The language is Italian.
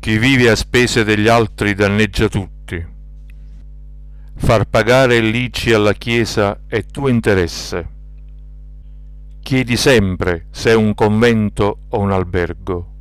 Chi vive a spese degli altri danneggia tutti. Far pagare l'ICI alla Chiesa è tuo interesse. Chiedi sempre se è un convento o un albergo.